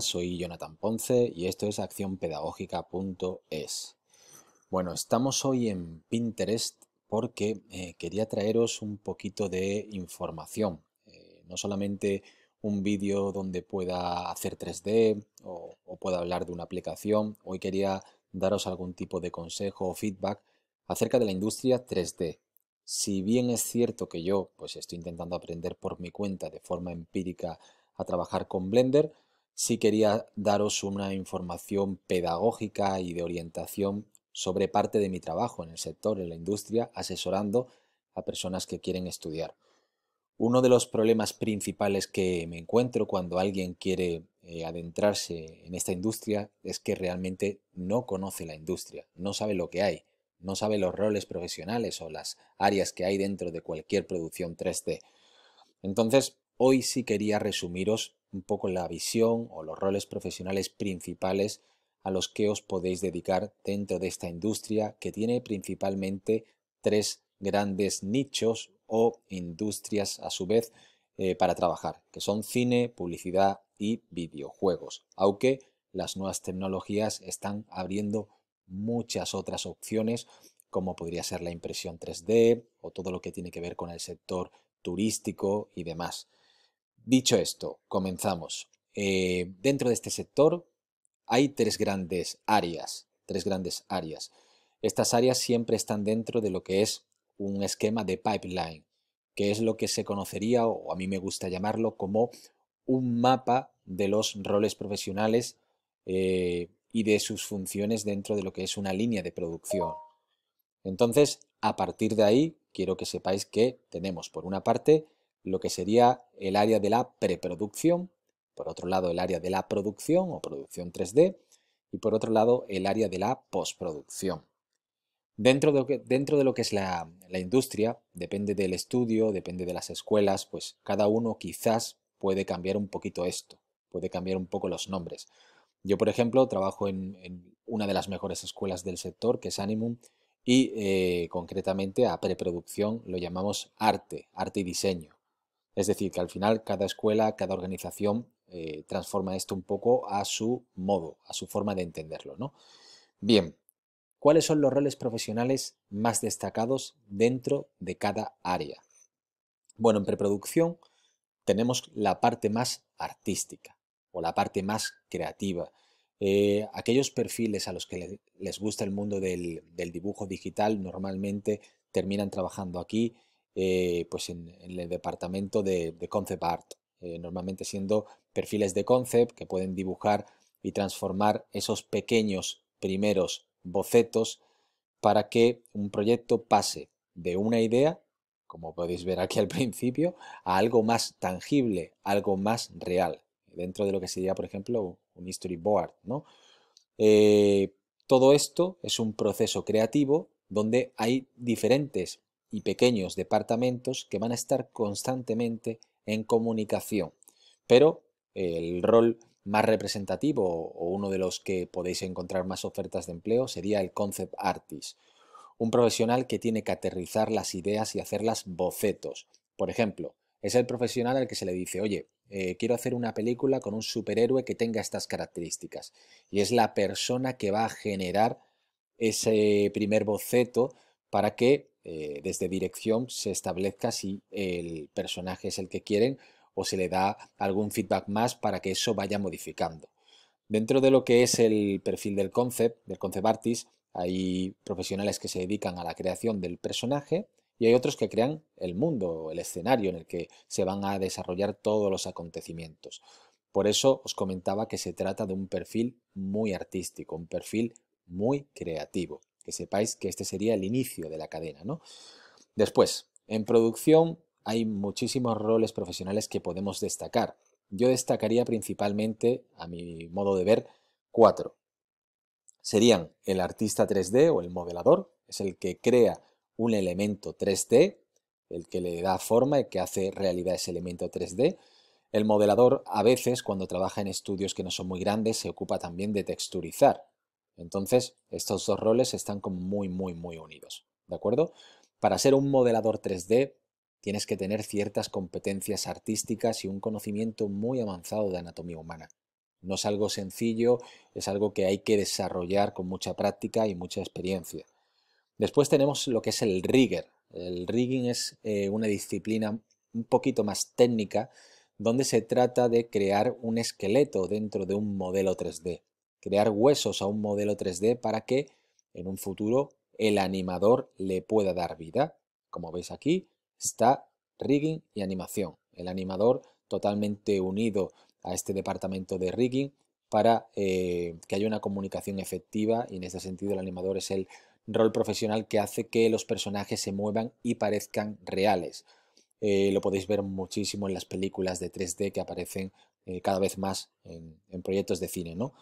soy Jonathan Ponce y esto es acciónpedagógica.es. Bueno, estamos hoy en Pinterest porque eh, quería traeros un poquito de información, eh, no solamente un vídeo donde pueda hacer 3D o, o pueda hablar de una aplicación, hoy quería daros algún tipo de consejo o feedback acerca de la industria 3D, si bien es cierto que yo pues estoy intentando aprender por mi cuenta de forma empírica a trabajar con Blender, sí quería daros una información pedagógica y de orientación sobre parte de mi trabajo en el sector, en la industria, asesorando a personas que quieren estudiar. Uno de los problemas principales que me encuentro cuando alguien quiere eh, adentrarse en esta industria es que realmente no conoce la industria, no sabe lo que hay, no sabe los roles profesionales o las áreas que hay dentro de cualquier producción 3D. Entonces, hoy sí quería resumiros un poco la visión o los roles profesionales principales a los que os podéis dedicar dentro de esta industria que tiene principalmente tres grandes nichos o industrias a su vez eh, para trabajar, que son cine, publicidad y videojuegos, aunque las nuevas tecnologías están abriendo muchas otras opciones como podría ser la impresión 3D o todo lo que tiene que ver con el sector turístico y demás. Dicho esto, comenzamos. Eh, dentro de este sector hay tres grandes áreas, tres grandes áreas. Estas áreas siempre están dentro de lo que es un esquema de pipeline, que es lo que se conocería, o a mí me gusta llamarlo, como un mapa de los roles profesionales eh, y de sus funciones dentro de lo que es una línea de producción. Entonces, a partir de ahí, quiero que sepáis que tenemos, por una parte, lo que sería el área de la preproducción, por otro lado el área de la producción o producción 3D y por otro lado el área de la postproducción. Dentro de lo que, dentro de lo que es la, industria, depende del estudio, depende de las escuelas, pues cada uno quizás puede cambiar un poquito esto, puede cambiar un poco los nombres. Yo, por ejemplo, trabajo en, una de las mejores escuelas del sector, que es Animum, y eh, concretamente a preproducción lo llamamos arte, arte y diseño. Es decir, que al final cada escuela, cada organización eh, transforma esto un poco a su modo, a su forma de entenderlo. ¿no? Bien, ¿cuáles son los roles profesionales más destacados dentro de cada área? Bueno, en preproducción tenemos la parte más artística o la parte más creativa. Eh, aquellos perfiles a los que les gusta el mundo del dibujo digital normalmente terminan trabajando aquí eh, pues en, el departamento de, concept art, eh, normalmente siendo perfiles de concept que pueden dibujar y transformar esos pequeños primeros bocetos para que un proyecto pase de una idea, como podéis ver aquí al principio, a algo más tangible, algo más real, dentro de lo que sería, por ejemplo, un history board. ¿no? Eh, todo esto es un proceso creativo donde hay diferentes y pequeños departamentos que van a estar constantemente en comunicación. Pero el rol más representativo o uno de los que podéis encontrar más ofertas de empleo sería el concept artist, un profesional que tiene que aterrizar las ideas y hacerlas bocetos. Por ejemplo, es el profesional al que se le dice, oye, eh, quiero hacer una película con un superhéroe que tenga estas características. Y es la persona que va a generar ese primer boceto para que eh, desde dirección se establezca si el personaje es el que quieren o se le da algún feedback más para que eso vaya modificando. Dentro de lo que es el perfil del concept, del concept artist, hay profesionales que se dedican a la creación del personaje y hay otros que crean el mundo, el escenario en el que se van a desarrollar todos los acontecimientos. Por eso os comentaba que se trata de un perfil muy artístico, un perfil muy creativo que sepáis que este sería el inicio de la cadena. ¿no? Después, en producción hay muchísimos roles profesionales que podemos destacar. Yo destacaría principalmente, a mi modo de ver, cuatro. Serían el artista 3D o el modelador, es el que crea un elemento 3D, el que le da forma y que hace realidad ese elemento 3D. El modelador a veces, cuando trabaja en estudios que no son muy grandes, se ocupa también de texturizar entonces, estos dos roles están como muy, muy, muy unidos. ¿De acuerdo? Para ser un modelador 3D, tienes que tener ciertas competencias artísticas y un conocimiento muy avanzado de anatomía humana. No es algo sencillo, es algo que hay que desarrollar con mucha práctica y mucha experiencia. Después tenemos lo que es el rigger. El rigging es eh, una disciplina un poquito más técnica donde se trata de crear un esqueleto dentro de un modelo 3D crear huesos a un modelo 3D para que en un futuro el animador le pueda dar vida. Como veis aquí, está rigging y animación. El animador totalmente unido a este departamento de rigging para eh, que haya una comunicación efectiva y en este sentido el animador es el rol profesional que hace que los personajes se muevan y parezcan reales. Eh, lo podéis ver muchísimo en las películas de 3D que aparecen eh, cada vez más en, en proyectos de cine, ¿no?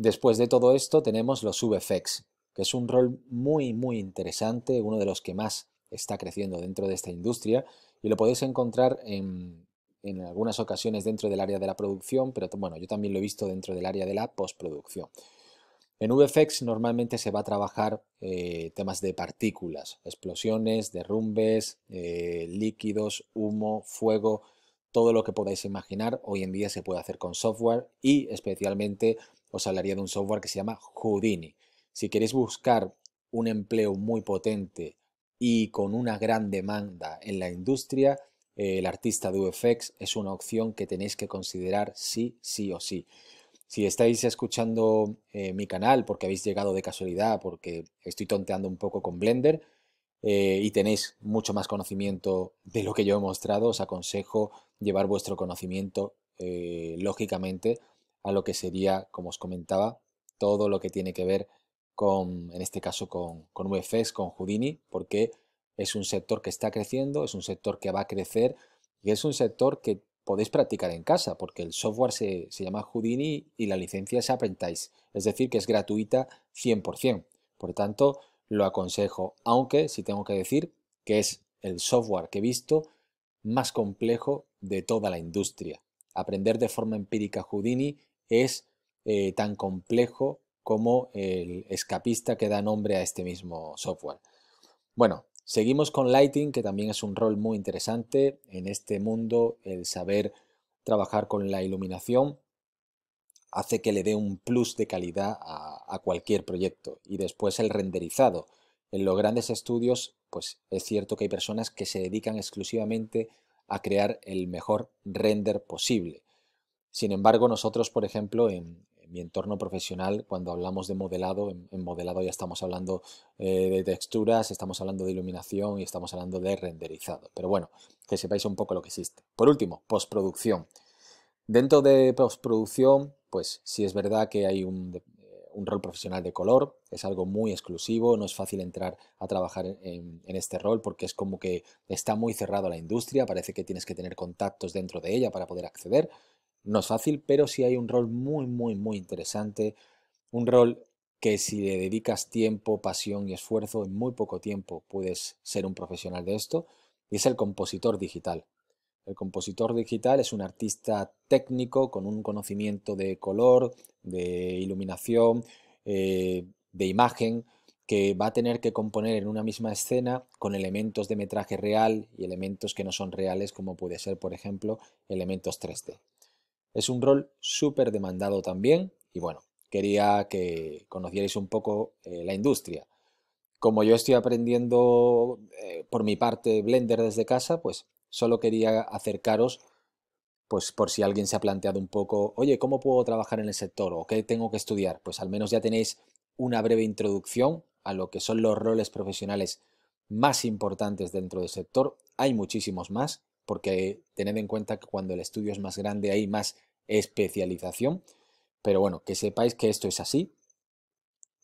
Después de todo esto tenemos los VFX, que es un rol muy muy interesante, uno de los que más está creciendo dentro de esta industria y lo podéis encontrar en, algunas ocasiones dentro del área de la producción, pero bueno, yo también lo he visto dentro del área de la postproducción. En VFX normalmente se va a trabajar eh, temas de partículas, explosiones, derrumbes, eh, líquidos, humo, fuego, todo lo que podáis imaginar hoy en día se puede hacer con software y especialmente os hablaría de un software que se llama Houdini. Si queréis buscar un empleo muy potente y con una gran demanda en la industria, eh, el artista de UFX es una opción que tenéis que considerar sí, sí o sí. Si estáis escuchando eh, mi canal porque habéis llegado de casualidad, porque estoy tonteando un poco con Blender eh, y tenéis mucho más conocimiento de lo que yo he mostrado, os aconsejo llevar vuestro conocimiento lógicamente a lo que sería, como os comentaba, todo lo que tiene que ver con, en este caso, con, con con Houdini, porque es un sector que está creciendo, es un sector que va a crecer y es un sector que podéis practicar en casa, porque el software se, se llama Houdini y la licencia es Apprentice, es decir, que es gratuita 100%. Por tanto, lo aconsejo, aunque sí tengo que decir que es el software que he visto más complejo de toda la industria. Aprender de forma empírica Houdini es eh, tan complejo como el escapista que da nombre a este mismo software. Bueno, seguimos con Lighting, que también es un rol muy interesante en este mundo, el saber trabajar con la iluminación hace que le dé un plus de calidad a, a cualquier proyecto y después el renderizado. En los grandes estudios, pues es cierto que hay personas que se dedican exclusivamente a crear el mejor render posible. Sin embargo, nosotros, por ejemplo, en, mi entorno profesional, cuando hablamos de modelado, en, modelado ya estamos hablando eh, de texturas, estamos hablando de iluminación y estamos hablando de renderizado. Pero bueno, que sepáis un poco lo que existe. Por último, postproducción. Dentro de postproducción, pues sí es verdad que hay un, eh, rol profesional de color, es algo muy exclusivo, no es fácil entrar a trabajar en, este rol porque es como que está muy cerrado la industria, parece que tienes que tener contactos dentro de ella para poder acceder no es fácil, pero sí hay un rol muy, muy, muy interesante. Un rol que si le dedicas tiempo, pasión y esfuerzo, en muy poco tiempo puedes ser un profesional de esto. Y es el compositor digital. El compositor digital es un artista técnico con un conocimiento de color, de iluminación, eh, de imagen, que va a tener que componer en una misma escena con elementos de metraje real y elementos que no son reales, como puede ser, por ejemplo, elementos 3D. Es un rol súper demandado también y bueno, quería que conocierais un poco eh, la industria. Como yo estoy aprendiendo eh, por mi parte Blender desde casa, pues solo quería acercaros pues por si alguien se ha planteado un poco, oye, ¿cómo puedo trabajar en el sector o qué tengo que estudiar? Pues al menos ya tenéis una breve introducción a lo que son los roles profesionales más importantes dentro del sector. Hay muchísimos más porque tened en cuenta que cuando el estudio es más grande hay más especialización, pero bueno, que sepáis que esto es así.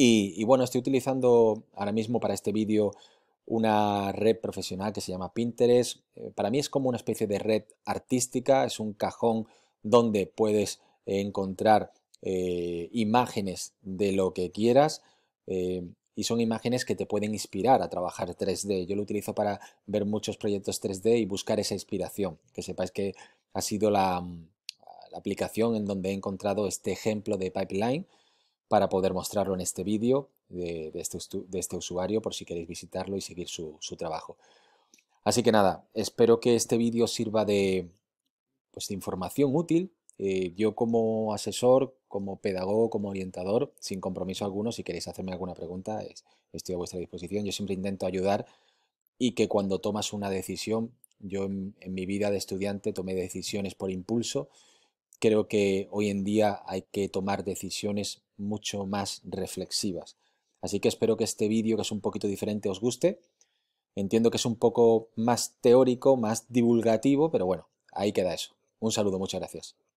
Y, bueno, estoy utilizando ahora mismo para este vídeo una red profesional que se llama Pinterest. Eh, para mí es como una especie de red artística, es un cajón donde puedes encontrar eh, imágenes de lo que quieras. Eh, y son imágenes que te pueden inspirar a trabajar 3D. Yo lo utilizo para ver muchos proyectos 3D y buscar esa inspiración. Que sepáis que ha sido mm, la, aplicación en donde he encontrado este ejemplo de pipeline para poder mostrarlo en este vídeo de, este, este, usuario por si queréis visitarlo y seguir su, trabajo. Así que nada, espero que este vídeo sirva de, pues, de información útil eh, yo como asesor, como pedagogo, como orientador, sin compromiso alguno, si queréis hacerme alguna pregunta, estoy a vuestra disposición. Yo siempre intento ayudar y que cuando tomas una decisión, yo en mi vida de estudiante tomé decisiones por impulso, creo que hoy en día hay que tomar decisiones mucho más reflexivas. Así que espero que este vídeo, que es un poquito diferente, os guste. Entiendo que es un poco más teórico, más divulgativo, pero bueno, ahí queda eso. Un saludo, muchas gracias.